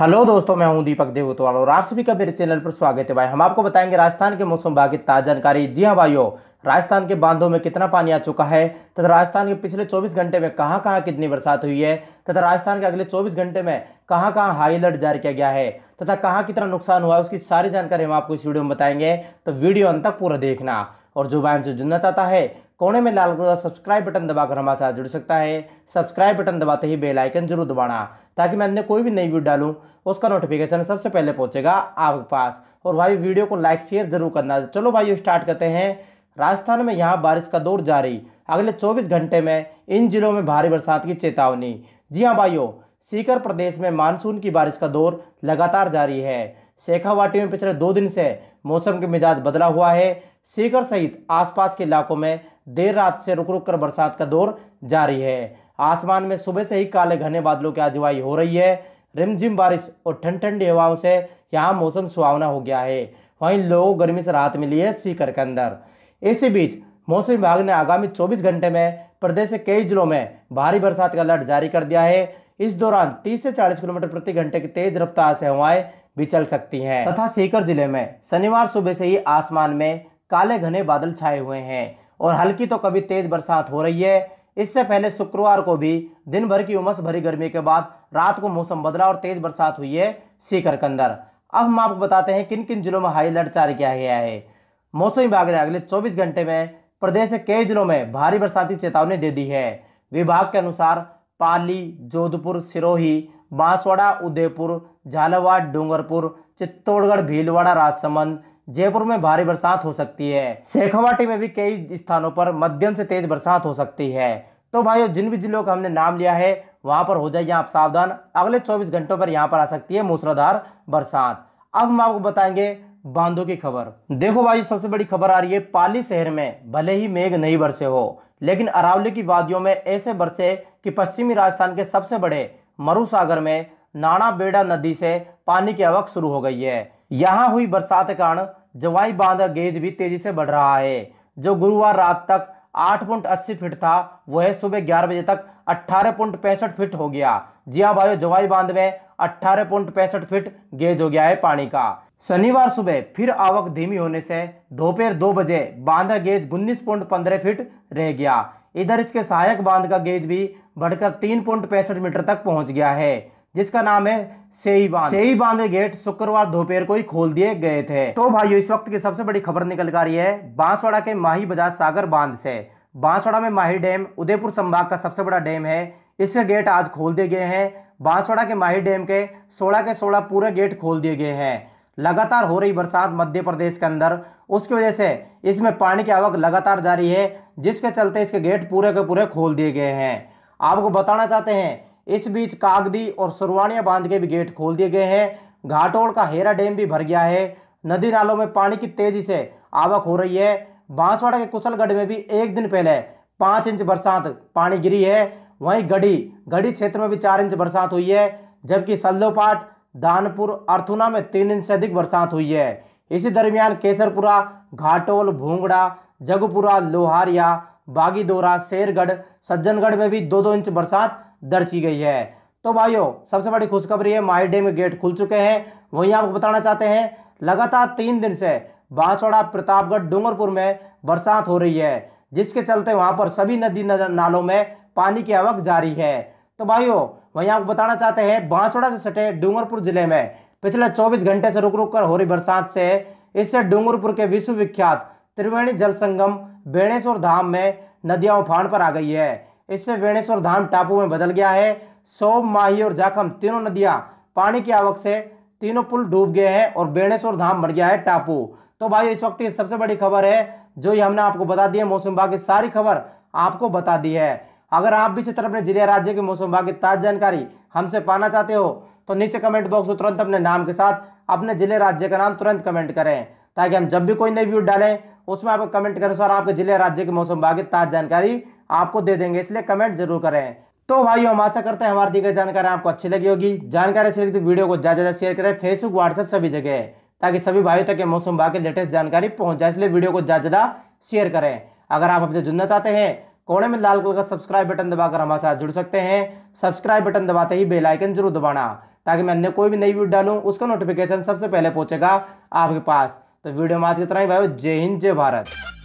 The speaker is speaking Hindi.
हेलो दोस्तों मैं हूं दीपक देवतवाल और आप सभी का मेरे चैनल पर स्वागत है भाई हम आपको बताएंगे राजस्थान के मौसम विभाग की ताज़ा जानकारी जी हाँ भाइयों राजस्थान के बांधों में कितना पानी आ चुका है तथा राजस्थान के पिछले 24 घंटे में कहां कहां कितनी बरसात हुई है तथा राजस्थान के अगले 24 घंटे में कहां कहां हाई अलर्ट जारी किया गया है तथा कहाँ कितना नुकसान हुआ है उसकी सारी जानकारी हम आपको इस वीडियो में बताएंगे तो वीडियो अंत तक पूरा देखना और जो भाई हमसे जुड़ना चाहता है कोने में लाल सब्सक्राइब बटन दबाकर हमारे साथ जुड़ सकता है सब्सक्राइब बटन दबाते ही बेलाइकन जरूर दबाना ताकि मैं अन्य कोई भी नई वीडियो डालूँ उसका नोटिफिकेशन सबसे पहले पहुँचेगा आपके पास और भाई वीडियो को लाइक शेयर जरूर करना चलो भाई स्टार्ट करते हैं राजस्थान में यहाँ बारिश का दौर जारी अगले 24 घंटे में इन जिलों में भारी बरसात की चेतावनी जी हाँ भाइयों सीकर प्रदेश में मानसून की बारिश का दौर लगातार जारी है शेखावाटी में पिछले दो दिन से मौसम के मिजाज बदला हुआ है सीकर सहित आसपास के इलाकों में देर रात से रुक रुक कर बरसात का दौर जारी है आसमान में सुबह से ही काले घने बादलों की आजवाई हो रही है रिमझिम बारिश और ठंड ठंडी हवाओं से यहाँ मौसम सुहावना हो गया है वहीं लोगों को गर्मी से राहत मिली है सीकर के अंदर इसी बीच मौसम विभाग ने आगामी 24 घंटे में प्रदेश के कई जिलों में भारी बरसात का अलर्ट जारी कर दिया है इस दौरान 30 से 40 किलोमीटर प्रति घंटे की तेज रफ्तार से हवाएं भी चल सकती हैं तथा सीकर जिले में शनिवार सुबह से ही आसमान में काले घने बादल छाए हुए हैं और हल्की तो कभी तेज बरसात हो रही है इससे पहले शुक्रवार को भी दिन भर की उमस भरी गर्मी के बाद रात को मौसम बदला और तेज बरसात हुई है सीकर के अंदर अब हम आपको बताते हैं किन किन जिलों में हाई अलर्ट जारी किया गया है मौसम विभाग ने अगले 24 घंटे में प्रदेश के कई जिलों में भारी बरसाती चेतावनी दे दी है विभाग के अनुसार पाली जोधपुर सिरोही बांसवाड़ा उदयपुर झालावाड़ डूंगरपुर चित्तौड़गढ़ भीलवाड़ा राजसमंद जयपुर में भारी बरसात हो सकती है शेखावाटी में भी कई स्थानों पर मध्यम से तेज बरसात हो सकती है तो भाइयों जिन भी जिलों का हमने नाम लिया है वहां पर हो जाइए आप सावधान अगले 24 घंटों पर यहां पर आ सकती है मूसलाधार बरसात अब हम आपको बताएंगे बांधों की खबर देखो भाई सबसे बड़ी खबर आ रही है पाली शहर में भले ही मेघ नहीं बरसे हो लेकिन अरावली की वादियों में ऐसे बरसे कि पश्चिमी राजस्थान के सबसे बड़े मरुसागर में नाना बेड़ा नदी से पानी की आवक शुरू हो गई है यहाँ हुई बरसात के कारण जवाई बांध गेज भी तेजी से बढ़ रहा है जो गुरुवार रात तक आठ पॉइंट अस्सी फीट था वह सुबह ग्यारह बजे तक अट्ठारह पॉइंट पैंसठ फीट हो गया जी हाँ भाइयों जवाई बांध में अट्ठारह पॉइंट पैंसठ फीट गेज हो गया है पानी का शनिवार सुबह फिर आवक धीमी होने से दोपहर दो बजे बांध गेज उन्नीस पॉइंट पंद्रह फीट रह गया इधर इसके सहायक बांध का गेज भी बढ़कर तीन पॉइंट पैंसठ मीटर तक पहुंच गया है जिसका नाम है सेई बांध सेई बांध गेट शुक्रवार दोपहर को ही खोल दिए गए थे तो भाइयों इस वक्त की सबसे बड़ी खबर निकल कर रही है बांसवाड़ा के माही बजाज सागर बांध से बांसवाड़ा में माही डैम उदयपुर संभाग का सबसे बड़ा डैम है इसके गेट आज खोल दिए गए हैं बांसवाड़ा के माही डैम के सोलह के सोलह पूरे गेट खोल दिए गए हैं लगातार हो रही बरसात मध्य प्रदेश के अंदर उसकी वजह से इसमें पानी की आवक लगातार जारी है जिसके चलते इसके गेट पूरे के पूरे खोल दिए गए हैं आपको बताना चाहते हैं इस बीच कागदी और सुरवाणिया बांध के भी गेट खोल दिए गए हैं घाटोल का हेरा डैम भी भर गया है नदी नालों में पानी की तेजी से आवक हो रही है बांसवाड़ा के कुशलगढ़ में भी एक दिन पहले पाँच इंच बरसात पानी गिरी है वहीं गढ़ी गढ़ी क्षेत्र में भी चार इंच बरसात हुई है जबकि सल्लोपाट दानपुर अर्थुना में तीन इंच से अधिक बरसात हुई है इसी दरमियान केसरपुरा घाटोल भूंगड़ा जगपुरा लोहारिया बागीदोरा शेरगढ़ सज्जनगढ़ में भी दो दो इंच बरसात दर्ज की गई है तो भाइयों सबसे बड़ी खुशखबरी है माई में गेट खुल चुके हैं वहीं आपको बताना चाहते हैं लगातार तीन दिन से बांसवाड़ा प्रतापगढ़ डूंगरपुर में बरसात हो रही है जिसके चलते वहां पर सभी नदी नालों में पानी की आवक जारी है तो भाइयों वहीं आपको बताना चाहते हैं बांसवाड़ा से सटे डूंगरपुर जिले में पिछले 24 घंटे से रुक रुक कर हो रही बरसात से इससे डूंगरपुर के विश्वविख्यात त्रिवेणी जल संगम बेणेश्वर धाम में नदियां उफान पर आ गई है इससे वेणेश्वर धाम टापू में बदल गया है सोम माही और जाखम तीनों नदियां पानी की आवक से तीनों पुल डूब गए हैं और बेणेश्वर धाम बन गया है टापू तो भाई इस वक्त की सबसे बड़ी खबर है जो ये हमने आपको बता दी है मौसम विभाग की सारी खबर आपको बता दी है अगर आप भी इसी अपने जिले राज्य के मौसम विभाग की ताज़ जानकारी हमसे पाना चाहते हो तो नीचे कमेंट बॉक्स में तुरंत अपने नाम के साथ अपने जिले राज्य का नाम तुरंत कमेंट करें ताकि हम जब भी कोई नई वीडियो डालें उसमें आप कमेंट के अनुसार आपके जिले राज्य के मौसम विभाग की ताज़ जानकारी आपको दे देंगे इसलिए कमेंट जरूर करें तो भाई हम आशा करते हैं हमारी दी गई जानकारी आपको अच्छी लगी होगी जानकारी अच्छी लगी तो वीडियो को ज़्यादा ज़्यादा शेयर करें फेसबुक व्हाट्सएप सभी जगह ताकि सभी भाइयों तक मौसम विभाग की लेटेस्ट जानकारी पहुंच जाए इसलिए वीडियो को ज़्यादा ज़्यादा शेयर करें अगर आप हमसे जुड़ना चाहते हैं कोने में लाल कलर का सब्सक्राइब बटन दबाकर हमारे साथ जुड़ सकते हैं सब्सक्राइब बटन दबाते ही बेल आइकन जरूर दबाना ताकि मैं अन्य कोई भी नई वीडियो डालूं उसका नोटिफिकेशन सबसे पहले पहुंचेगा आपके पास तो वीडियो में आज की तरह ही भाई जय हिंद जय भारत